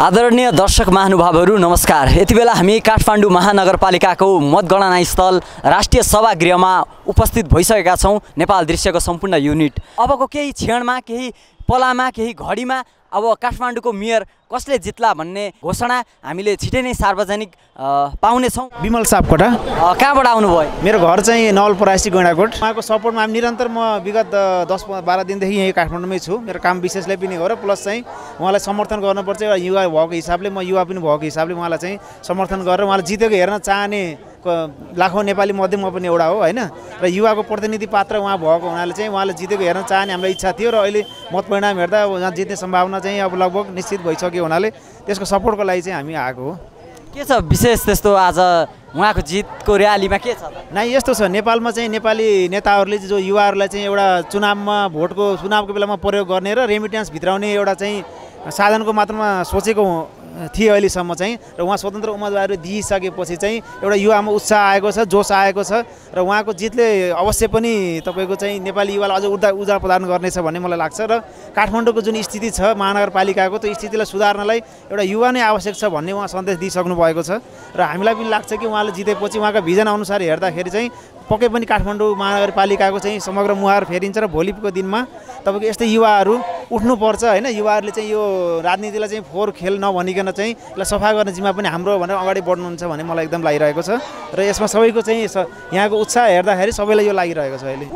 आदरणीय दर्शक महानुभावहरू नमस्कार यति बेला हामी काठमाडौँ महानगरपालिकाको स्थल राष्ट्रिय सभागृहमा उपस्थित भइसकेका छौँ नेपाल दृश्यको सम्पूर्ण युनिट अबको केही क्षणमा केही पलामा केही घडीमा अब काठमाडौँको मेयर कसले जित्ला भन्ने घोषणा हामीले छिटै नै सार्वजनिक पाउनेछौँ विमल सापकोटा कहाँबाट आउनुभयो मेरो घर चाहिँ नवलपरासी गैँडाकोट उहाँको सपोर्टमा हामी निरन्तर म विगत दस बाह्र दिनदेखि यहीँ काठमाडौँमै छु मेरो काम विशेषले पनि हो र प्लस चाहिँ उहाँलाई समर्थन गर्नुपर्छ एउटा युवा भएको हिसाबले म युवा पनि भएको हिसाबले उहाँलाई चाहिँ समर्थन गरेर उहाँलाई जितेको हेर्न चाहने लाखौँ नेपाली मध्ये म पनि एउटा हो होइन र युवाको प्रतिनिधि पात्र उहाँ भएको हुनाले चाहिँ उहाँले जितेको हेर्न चाहने हाम्रो इच्छा थियो र अहिले मतपरिणाम हेर्दा उहाँ जित्ने सम्भावना चाहिँ अब लगभग निश्चित भइसक्यो हुनाले त्यसको सपोर्टको लागि चाहिँ हामी आएको हो के छ विशेष त्यस्तो आज उहाँको जितको र्यालीमा के छ नै यस्तो छ नेपालमा चाहिँ नेपाली नेताहरूले जो युवाहरूलाई चाहिँ एउटा चुनावमा भोटको चुनावको बेलामा प्रयोग गर्ने र रेमिट्यान्स भित्राउने एउटा चाहिँ साधनको मात्रामा सोचेको थिए अहिलेसम्म चाहिँ र उहाँ स्वतन्त्र उम्मेदवार दिइसकेपछि चाहिँ एउटा युवामा उत्साह आएको छ जोस आएको छ र उहाँको जितले अवश्य पनि तपाईँको चाहिँ नेपाली युवालाई अझ उर्जा ऊर्जा प्रदान गर्नेछ भन्ने मलाई लाग्छ र काठमाडौँको जुन स्थिति छ महानगरपालिकाको त्यो स्थितिलाई सुधार्नलाई एउटा युवा नै आवश्यक छ भन्ने उहाँ सन्देश दिइसक्नु भएको छ र हामीलाई पनि लाग्छ कि उहाँले जितेपछि उहाँको भिजन अनुसार हेर्दाखेरि चाहिँ पक्कै पनि काठमाडौँ महानगरपालिकाको चाहिँ समग्र मुहार फेरिन्छ र भोलिको दिनमा तपाईँको यस्तै युवाहरू उठ्नुपर्छ होइन युवाहरूले चाहिँ यो राजनीतिलाई चाहिँ फोहोर खेल नभनिकन चाहिँ यसलाई सफा गर्ने जिम्मा पनि हाम्रो भनेर अगाडि बढ्नुहुन्छ भन्ने मलाई एकदम लागिरहेको छ र यसमा सबैको चाहिँ यहाँको उत्साह हेर्दाखेरि सबैलाई यो लागिरहेको छ अहिले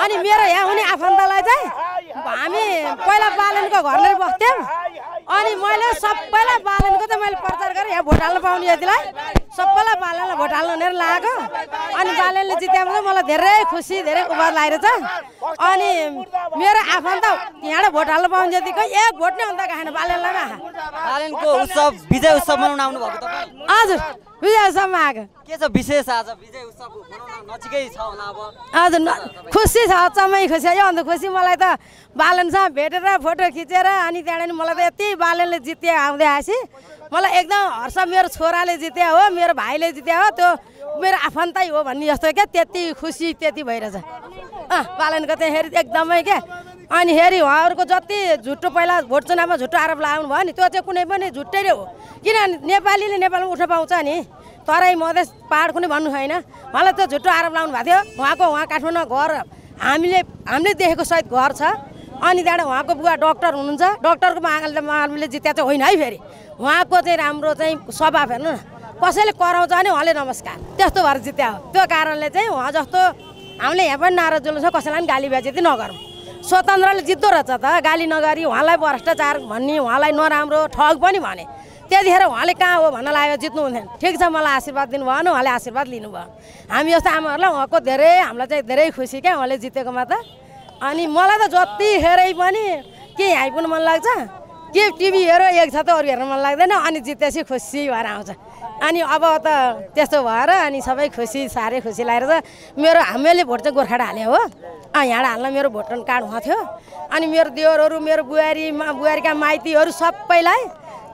अनि मेरो यहाँ हुने आफन्तलाई चाहिँ हामी पहिला पालनको घरले बस्थ्यौँ अनि मैले सबैलाई बालनको त मैले प्रचार गरेँ यहाँ भोट हाल्नु पाउने यतिलाई सबैलाई बालनलाई भोट हाल्नु भनेर लगाएको अनि बालनले जित्यामा मलाई धेरै खुसी धेरै उपहार छ अनि मेरो आफन्त यहाँ भोट हाल्नु पाउने जतिको एक भोट नै हुँदा खाएन बालनलाई बालनको उत्सव विजय उत्सव मनाउन आउनुभएको हजुर विजय के छ विशेष आज विजय नजिकै छ होला अब हजुर खुसी छ अचम्मै खुसी यो अन्त खुसी मलाई त बालनसँग भेटेर फोटो खिचेर अनि त्यहाँदेखि मलाई त यति बालनले जित्या आउँदै आएपछि मलाई एकदम हर्ष मेरो छोराले जित्या हो मेरो भाइले जित्या हो त्यो मेरो आफन्तै हो भन्ने जस्तो क्या त्यति खुसी त्यति भइरहेछ अँ बालनको हेरि एकदमै क्या अनि हेरि उहाँहरूको जति झुटो पहिला भोट चुनावमा झुटो आरोप लगाउनु भयो नि त्यो चाहिँ कुनै पनि झुट्टै हो किन नेपालीले नेपालमा उठ्न पाउँछ नि तराई मधेस पाहाड कुनै भन्नु छैन उहाँलाई त्यो झुटो आरोप लगाउनु भएको थियो उहाँको उहाँ काठमाडौँमा घर हामीले हामीले देखेको सहित घर छ अनि त्यहाँबाट उहाँको बुवा डक्टर हुनुहुन्छ डक्टरको मागले मागले जित्या चाहिँ होइन है फेरि उहाँको चाहिँ राम्रो चाहिँ स्वभाव हेर्नु न कसैले कराउँछ भने उहाँले नमस्कार त्यस्तो भएर जित्या हो त्यो कारणले चाहिँ उहाँ जस्तो हामीले यहाँ पनि नारा जोल्नु छ कसैलाई पनि गाली चाहिँ नगरौँ स्वतन्त्रले जित्दो रहेछ त गाली नगरी उहाँलाई भ्रष्टाचार भन्ने उहाँलाई नराम्रो ठग पनि भने त्यतिखेर उहाँले कहाँ हो भन्न लाग्यो जित्नु हुँदैन ठिक छ मलाई आशीर्वाद दिनुभयो भएन उहाँले आशीर्वाद लिनुभयो हामी जस्तो आमाहरूलाई उहाँको धेरै हामीलाई चाहिँ धेरै खुसी क्या उहाँले जितेकोमा त अनि मलाई त जतिखेरै पनि केही आइपुग्नु मन लाग्छ के टिभी हेर एक छ त अरू हेर्न मन लाग्दैन अनि जितेपछि खुसी भएर आउँछ अनि अब त त्यस्तो भएर अनि सबै खुसी साह्रै खुसी लागेर त मेरो हामीले भोट चाहिँ गोर्खाडा हाल्यो हो अँ यहाँ हाल्न मेरो भोट कार्ड हुँथ्यो थियो अनि मेरो देवरहरू मेरो बुहारी बुहारीका माइतीहरू सबैलाई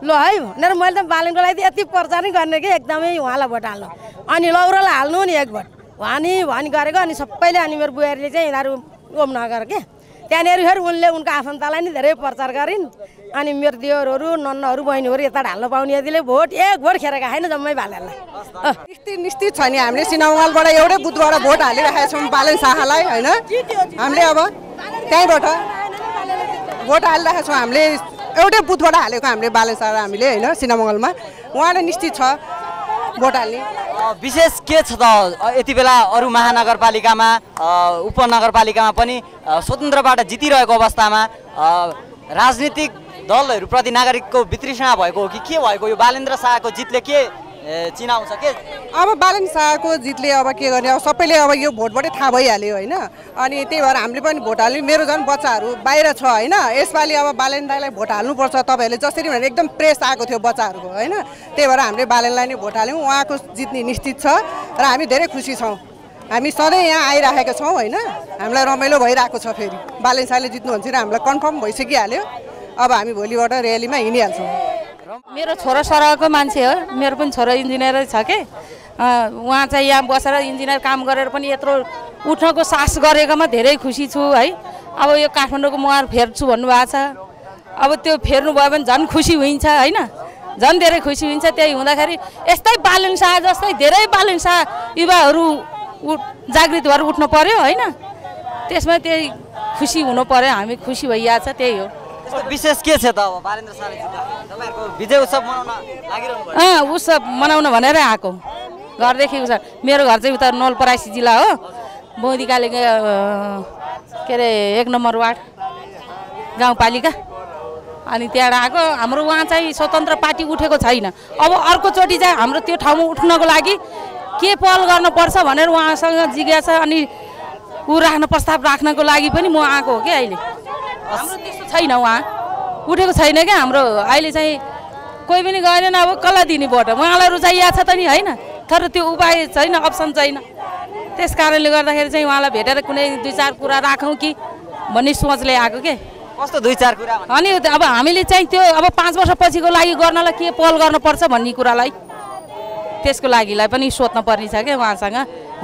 ल है भनेर मैले त बालनको लागि यति प्रचार नै गर्ने कि एकदमै उहाँलाई भोट हाल्नु अनि लौरालाई हाल्नु नि एक भोट भनी नि भनी गरेको अनि सबैले अनि मेरो बुहारीले चाहिँ यिनीहरू ओम नगर के त्यहाँनिर फेरि उनले उनको आफन्तलाई नि धेरै प्रचार गरिन् अनि मेरो देवरहरू नन्नहरू बहिनीहरू यता ढाल्न पाउने यतिले भोट एक भोट खेर खाएन जम्मै भालेलाई निस्ति निश्चित छ नि हामीले सिनावालबाट एउटै बुथबाट भोट हालिराखेका छौँ बालन शाहलाई होइन हामीले अब त्यहीँबाट भोट हालिरहेको छौँ हामीले एउटै बुथबाट हालेको हामीले बालन शाह हामीले होइन सिनामङ्गलमा उहाँले निश्चित छ भोट हाल्ने विशेष के छ त यति बेला अरू महानगरपालिकामा उपनगरपालिकामा पनि स्वतन्त्रबाट जितिरहेको अवस्थामा राजनीतिक दलहरूप्रति नागरिकको वितृष्णा भएको हो कि के भएको यो बालेन्द्र शाहको जितले के चिनाउँछ के अब बालेन्द्र शाहको जितले अब के गर्ने अब सबैले अब यो भोटबाटै थाहा भइहाल्यो होइन अनि त्यही भएर हामीले पनि भोट हाल्यौँ मेरो झन् बच्चाहरू बाहिर छ होइन यसपालि अब बालेन्द्र दाईलाई भोट हाल्नुपर्छ तपाईँहरूले जसरी भनेर एकदम प्रेस आएको थियो बच्चाहरूको होइन त्यही भएर हामीले बालनलाई नै भोट हाल्यौँ उहाँको जित्ने निश्चित छ र हामी धेरै खुसी छौँ हामी सधैँ यहाँ आइराखेका छौँ होइन हामीलाई रमाइलो भइरहेको छ फेरि बालन शाहले जित्नुहुन्छ र हामीलाई कन्फर्म भइसकिहाल्यो अब हामी भोलिबाट रेलीमा हिँडिहाल्छौँ मेरो छोरा सरहको मान्छे हो मेरो पनि छोरा इन्जिनियरै छ के उहाँ चाहिँ यहाँ बसेर इन्जिनियर काम गरेर पनि यत्रो उठ्नको सास गरेकोमा धेरै खुसी छु है अब यो काठमाडौँको मुहार फेर्छु भन्नुभएको छ अब त्यो फेर्नु फेर्नुभयो भने झन् खुसी हुन्छ होइन झन् धेरै खुसी हुन्छ त्यही हुँदाखेरि यस्तै बालिन्सा जस्तै धेरै बालिन्सा युवाहरू उ जागृत भएर उठ्नु पऱ्यो होइन त्यसमा त्यही खुसी हुनु पऱ्यो हामी खुसी भइहाल्छ त्यही हो विशेष के छ त अब बालेन्द्र तपाईँहरूको विजय उत्सव मनाउन अँ उत्सव मनाउन भनेर आएको घरदेखि छ मेरो घर चाहिँ उता नलपरासी जिल्ला हो काले के अरे एक नम्बर वार्ड गाउँपालिका अनि त्यहाँ आएको हाम्रो उहाँ चाहिँ स्वतन्त्र पार्टी उठेको छैन अब अर्कोचोटि चाहिँ हाम्रो त्यो ठाउँमा उठ्नको लागि के पहल गर्नुपर्छ भनेर उहाँसँग जिज्ञासा अनि ऊ राख्न प्रस्ताव राख्नको लागि पनि म आएको हो कि अहिले हाम्रो त्यस्तो छैन उहाँ उठेको छैन क्या हाम्रो अहिले चाहिँ कोही पनि गएन अब कसलाई दिने भोट उहाँलाई रुचाइया छ त नि होइन तर त्यो उपाय छैन अप्सन छैन त्यस कारणले गर्दाखेरि चाहिँ उहाँलाई भेटेर कुनै दुई चार कुरा राखौँ कि भन्ने सोचले आएको के कस्तो दुई चार कुरा अनि अब हामीले चाहिँ त्यो अब पाँच वर्षपछिको लागि गर्नलाई के पहल गर्नुपर्छ भन्ने कुरालाई त्यसको लागिलाई पनि सोध्न पर्ने छ क्या उहाँसँग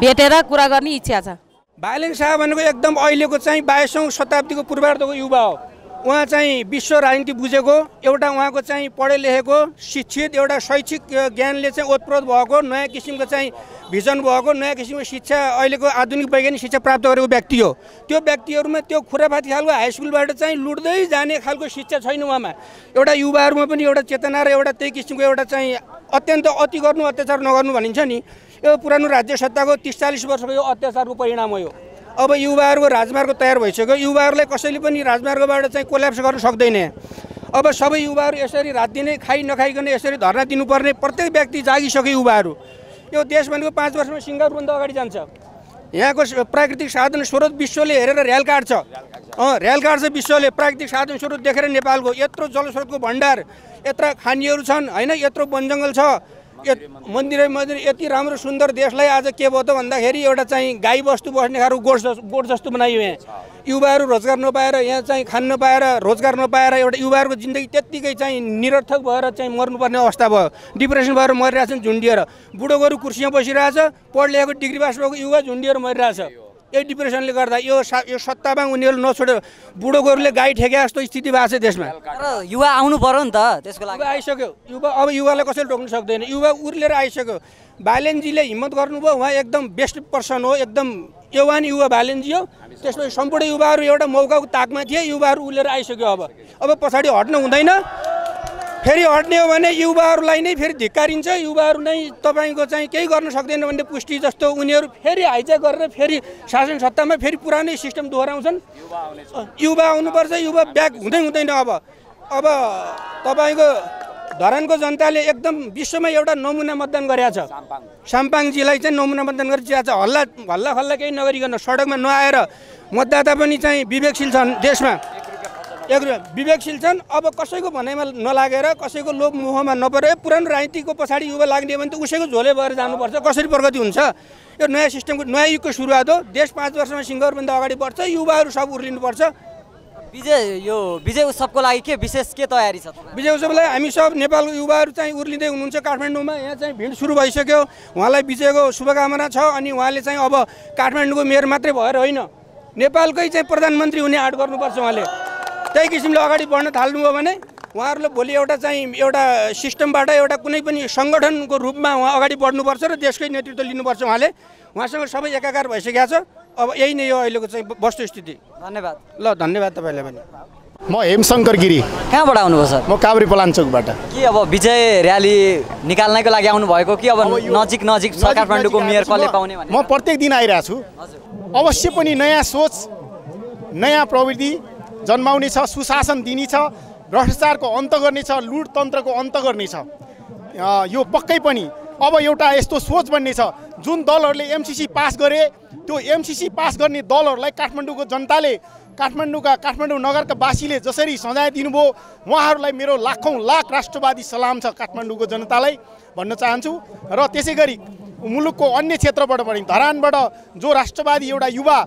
भेटेर कुरा गर्ने इच्छा छ भाइलिङ शाह भनेको एकदम अहिलेको चाहिँ बाइसौँ शताब्दीको पूर्वार्धको युवा हो उहाँ चाहिँ विश्व राजनीति बुझेको एउटा उहाँको चाहिँ पढे लेखेको शिक्षित एउटा शैक्षिक ज्ञानले चाहिँ ओतप्रोत भएको नयाँ किसिमको चाहिँ भिजन भएको नयाँ किसिमको शिक्षा अहिलेको आधुनिक वैज्ञानिक शिक्षा प्राप्त गरेको व्यक्ति हो त्यो व्यक्तिहरूमा त्यो खुराफाती खालको हाई स्कुलबाट चाहिँ लुट्दै जाने खालको शिक्षा छैन उहाँमा एउटा युवाहरूमा पनि एउटा चेतना र एउटा त्यही किसिमको एउटा चाहिँ अत्यन्त अति गर्नु अत्याचार नगर्नु भनिन्छ नि यो पुरानो राज्य सत्ताको तिस चालिस वर्षको यो अत्याचारको परिणाम हो यो अब युवाहरूको राजमार्ग तयार भइसक्यो युवाहरूलाई कसैले पनि राजमार्गबाट चाहिँ कोल्याप्स गर्न सक्दैन अब सबै युवाहरू यसरी रात दिने खाइ नखाइकन यसरी धर्ना दिनुपर्ने प्रत्येक व्यक्ति जागिसक्यो युवाहरू यो देश भनेको पाँच वर्षमा सिङ्गापुरभन्दा अगाडि जान्छ यहाँको प्राकृतिक साधन स्रोत विश्वले हेरेर रेल काट्छ अँ ऱ्याल काट्छ विश्वले प्राकृतिक साधन स्रोत देखेर नेपालको यत्रो जलस्रोतको भण्डार यत्र खानीहरू छन् होइन यत्रो वनजङ्गल छ मन्दिरै मन्दिर यति राम्रो सुन्दर देशलाई आज के भयो त भन्दाखेरि एउटा चाहिँ गाई बस्तु बस्ने खालको गोठ गोठ जस्तो बनायो यहाँ युवाहरू रोजगार नपाएर यहाँ चाहिँ खान नपाएर रोजगार नपाएर एउटा युवाहरूको जिन्दगी त्यत्तिकै चाहिँ निरर्थक भएर चाहिँ मर्नुपर्ने अवस्था भयो डिप्रेसन भएर मरिरहेछन् झुन्डिएर बुढोहरू कुर्सीमा बसिरहेछ पढ लेखेको डिग्री पास भएको युवा झुन्डिएर मरिरहेछ यो डिप्रेसनले गर्दा यो सा यो सत्तामा उनीहरू नछोड्यो बुढो गोरुले गाई ठेके जस्तो स्थिति भएको छ देशमा युवा आउनु पऱ्यो नि त त्यसको लागि आइसक्यो युवा अब युवालाई कसैले टोक्न सक्दैन युवा उर्लेर आइसक्यो भालेनजीले हिम्मत गर्नुभयो उहाँ एकदम बेस्ट पर्सन हो एकदम यवान युवा भालेनजी हो त्यसपछि सम्पूर्ण युवाहरू एउटा मौकाको ताकमा थिए युवाहरू उर्लेर आइसक्यो अब अब पछाडि हट्नु हुँदैन फेरि हट्ने हो भने युवाहरूलाई नै फेरि धिक्कारिन्छ युवाहरू नै तपाईँको चाहिँ केही गर्न सक्दैन भन्ने पुष्टि जस्तो उनीहरू फेरि हाइज्याक गरेर फेरि शासन सत्तामा फेरि पुरानै सिस्टम दोहोऱ्याउँछन् युवा आउनुपर्छ युवा ब्याक हुँदै हुँदैन अब अब तपाईँको धरानको जनताले एकदम विश्वमा एउटा नमुना मतदान गरेका छ साम्पाङजीलाई चाहिँ नमुना मतदान गरिरहेको छ हल्ला हल्ला हल्ला केही नगरिकन सडकमा नआएर मतदाता पनि चाहिँ विवेकशील छन् देशमा एक विवेकशील छन् अब कसैको भनाइमा नलागेर कसैको लोभ मोहमा नपरे पुरानो राजनीतिको पछाडि युवा लाग्ने भने त उसैको झोले भएर जानुपर्छ कसरी प्रगति हुन्छ यो नयाँ सिस्टमको नयाँ युगको सुरुवात हो देश पाँच वर्षमा सिङ्गरभन्दा अगाडि बढ्छ युवाहरू सब उर्लिनुपर्छ विजय यो विजय उत्सवको लागि के विशेष के तयारी छ विजय उत्सवलाई हामी सब नेपालको युवाहरू चाहिँ उर्लिँदै हुनुहुन्छ काठमाडौँमा यहाँ चाहिँ भिड सुरु भइसक्यो उहाँलाई विजयको शुभकामना छ अनि उहाँले चाहिँ अब काठमाडौँको मेयर मात्रै भएर होइन नेपालकै चाहिँ प्रधानमन्त्री हुने आँट गर्नुपर्छ उहाँले त्यही किसिमले अगाडि बढ्न थाल्नुभयो भने उहाँहरूले भोलि एउटा चाहिँ एउटा सिस्टमबाट एउटा कुनै पनि सङ्गठनको रूपमा उहाँ अगाडि बढ्नुपर्छ र देशकै नेतृत्व लिनुपर्छ उहाँले उहाँसँग सबै एकाकार भइसकेको छ अब यही नै हो अहिलेको चाहिँ वस्तुस्थिति धन्यवाद ल धन्यवाद तपाईँलाई पनि म हेमशङ्कर गिरी कहाँबाट आउनुभयो सर म काभ्रे पलाञ्चोकबाट के अब विजय ऱ्याली निकाल्नको लागि आउनुभएको कि अब नजिक नजिक छ काठमाडौँको मेयर कसले पाउने म प्रत्येक दिन आइरहेको छु अवश्य पनि नयाँ सोच नयाँ प्रविधि छ सुशासन दिने छ भ्रष्टाचारको अन्त गर्नेछ लुटतन्त्रको अन्त गर्नेछ यो पक्कै पनि अब एउटा यस्तो सोच छ जुन दलहरूले एमसिसी पास गरे त्यो एमसिसी पास गर्ने दलहरूलाई काठमाडौँको जनताले काठमाडौँका काठमाडौँ नगरका बासीले जसरी सजाय दिनुभयो उहाँहरूलाई मेरो लाखौँ लाख राष्ट्रवादी सलाम छ काठमाडौँको जनतालाई भन्न चाहन्छु र त्यसै गरी मुलुकको अन्य क्षेत्रबाट पनि धरानबाट जो राष्ट्रवादी एउटा युवा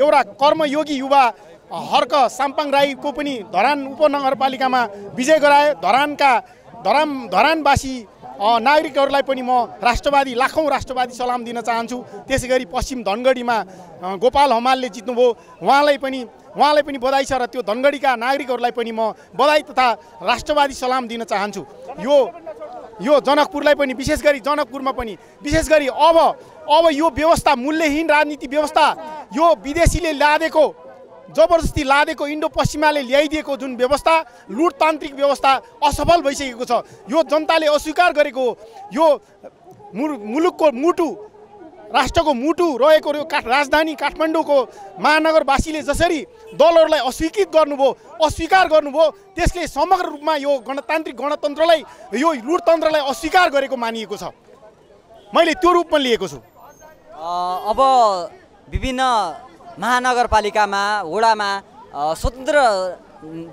एउटा कर्मयोगी युवा हर्क साम्पाङ राईको पनि धरान उपनगरपालिकामा विजय गराए धरानका धरान धरानवासी नागरिकहरूलाई पनि म राष्ट्रवादी लाखौँ राष्ट्रवादी सलाम दिन चाहन्छु त्यसै गरी पश्चिम धनगढीमा गोपाल हमालले जित्नुभयो उहाँलाई पनि उहाँलाई पनि बधाई छ र त्यो धनगढीका नागरिकहरूलाई पनि म बधाई तथा राष्ट्रवादी सलाम दिन चाहन्छु यो यो जनकपुरलाई पनि विशेष गरी जनकपुरमा पनि विशेष गरी अब अब यो व्यवस्था मूल्यहीन राजनीति व्यवस्था यो विदेशीले लादेको जबरजस्ती लादेको इन्डो पश्चिमाले ल्याइदिएको जुन व्यवस्था लुटतान्त्रिक व्यवस्था असफल भइसकेको छ यो जनताले अस्वीकार गरेको यो मुलुकको मुटु राष्ट्रको मुटु रहेको यो काठ राजधानी काठमाडौँको महानगरवासीले जसरी दलहरूलाई अस्वीकृत गर्नुभयो अस्वीकार गर्नुभयो त्यसले समग्र रूपमा यो गणतान्त्रिक गणतन्त्रलाई यो लुटतन्त्रलाई अस्वीकार गरेको मानिएको छ मैले त्यो रूपमा लिएको छु अब विभिन्न महानगरपालिकामा वडामा स्वतन्त्र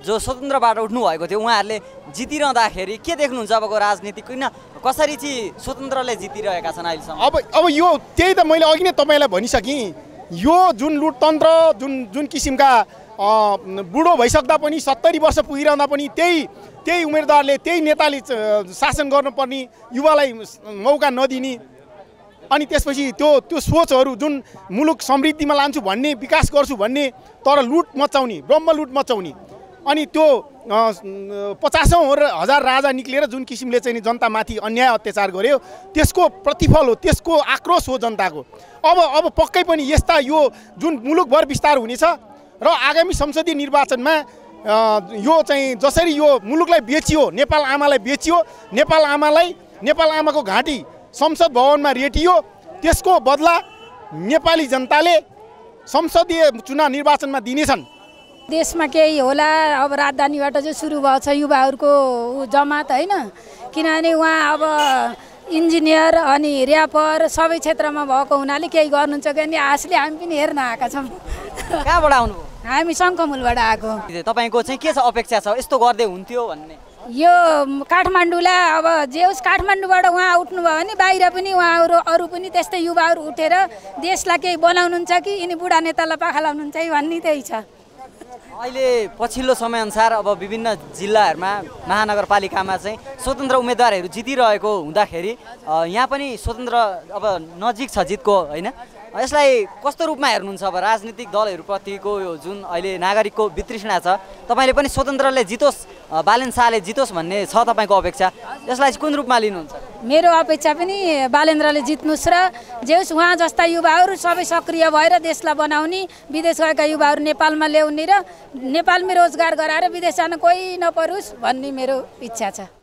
जो स्वतन्त्रबाट उठ्नुभएको थियो उहाँहरूले जितिरहँदाखेरि के देख्नुहुन्छ अबको राजनीति किन कसरी चाहिँ स्वतन्त्रले जितिरहेका छन् अहिलेसम्म अब अब यो त्यही त मैले अघि नै तपाईँलाई भनिसकेँ यो जुन लुटतन्त्र जुन जुन किसिमका बुढो भइसक्दा पनि सत्तरी वर्ष पुगिरहँदा पनि त्यही त्यही उम्मेदवारले त्यही नेताले शासन गर्नुपर्ने युवालाई मौका नदिने अनि त्यसपछि त्यो त्यो सोचहरू जुन मुलुक समृद्धिमा लान्छु भन्ने विकास गर्छु भन्ने तर लुट मचाउने ब्रह्म लुट मचाउने अनि त्यो पचासौँ हजार राजा निक्लेर जुन किसिमले चाहिँ जनतामाथि अन्याय अत्याचार गर्यो त्यसको प्रतिफल हो त्यसको आक्रोश हो जनताको अब अब पक्कै पनि यस्ता यो जुन मुलुकभर विस्तार हुनेछ र आगामी संसदीय निर्वाचनमा यो चाहिँ जसरी यो मुलुकलाई बेचियो नेपाल आमालाई बेचियो नेपाल आमालाई नेपाल आमाको घाँटी संसद भवनमा रेटियो त्यसको बदला नेपाली जनताले संसदीय चुनाव निर्वाचनमा दिनेछन् देशमा केही होला अब राजधानीबाट चाहिँ सुरु भएको छ युवाहरूको जमात होइन किनभने उहाँ अब इन्जिनियर अनि ऱ्यापर सबै क्षेत्रमा भएको हुनाले केही गर्नुहुन्छ भने आशले हामी पनि हेर्न आएका छौँ कहाँबाट आउनु हामी शङ्कमुलबाट आएको तपाईँको चाहिँ के छ अपेक्षा छ यस्तो गर्दै हुन्थ्यो भन्ने यो काठमाडौँलाई अब जे होस् काठमाडौँबाट उहाँ उठ्नुभयो भने बाहिर पनि उहाँहरू अरू पनि त्यस्तै युवाहरू उठेर देशलाई केही बनाउनुहुन्छ कि यिनी बुढा नेतालाई पाखा लाउनुहुन्छ कि भन्ने त्यही छ अहिले पछिल्लो समयअनुसार अब विभिन्न जिल्लाहरूमा महानगरपालिकामा चाहिँ स्वतन्त्र उम्मेदवारहरू जितिरहेको हुँदाखेरि यहाँ पनि स्वतन्त्र अब नजिक छ जितको होइन यसलाई कस्तो रूपमा हेर्नुहुन्छ अब राजनीतिक दलहरूप्रतिको यो जुन अहिले नागरिकको वितृष्णा छ तपाईँले पनि स्वतन्त्रले जितोस् बालेन शाहले जितोस् भन्ने छ तपाईँको अपेक्षा यसलाई कुन रूपमा लिनुहुन्छ मेरो अपेक्षा पनि बालेन्द्रले जित्नुहोस् र जे होस् उहाँ जस्ता युवाहरू सबै सक्रिय भएर देशलाई बनाउने विदेश गएका युवाहरू नेपालमा ल्याउने र नेपालमै रोजगार गराएर विदेश जान कोही नपरोस् भन्ने मेरो इच्छा छ